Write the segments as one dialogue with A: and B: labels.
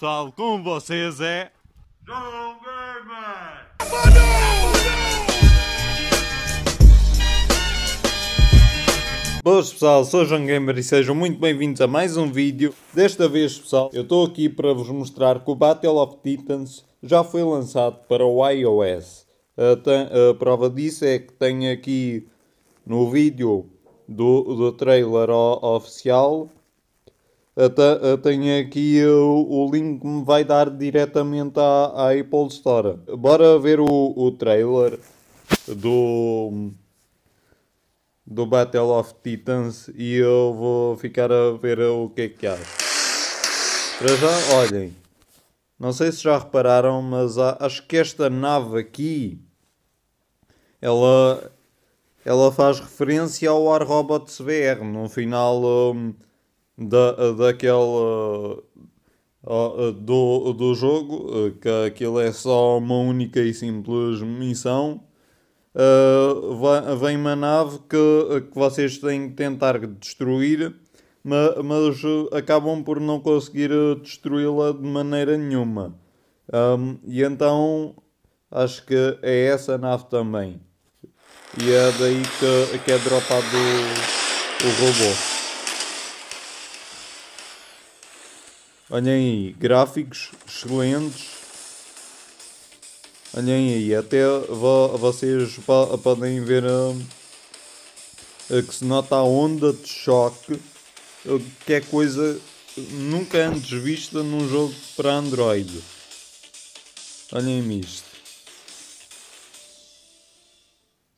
A: pessoal, com vocês é. João Boas pessoal, sou João Gamer e sejam muito bem-vindos a mais um vídeo. Desta vez pessoal, eu estou aqui para vos mostrar que o Battle of Titans já foi lançado para o iOS. A, a prova disso é que tenho aqui no vídeo do, do trailer oficial até, eh, tenho aqui o, o, link que me vai dar diretamente à, à Apple Store. Bora ver o, o trailer do, do Battle of Titans e eu vou ficar a ver o que é que há. Para já, olhem, não sei se já repararam, mas há, acho que esta nave aqui ela, ela faz referência ao War Robots VR. No final. Um, da, daquela. Do, do jogo, eh, que aquilo é só uma única e simples missão, eh, vem uma nave que, que vocês têm que tentar destruir, mas, mas eh, acabam por não conseguir destruí-la de maneira nenhuma. Um, e então acho que é essa nave também. E é daí que, que é dropado o robô. Olhem aí, gráficos excelentes. Olhem aí, até vocês podem ver a, ah, que se nota a onda de choque, que é coisa nunca antes vista num jogo para Android. Olhem isto.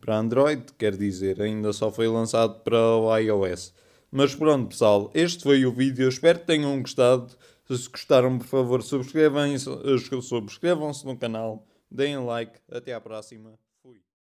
A: Para Android, quer dizer, ainda só foi lançado para o iOS. Mas pronto, pessoal, este foi o vídeo. Espero que tenham gostado. Se gostaram, por favor, subscrevam-se eh, subscrevam no canal, deem like. Até à próxima.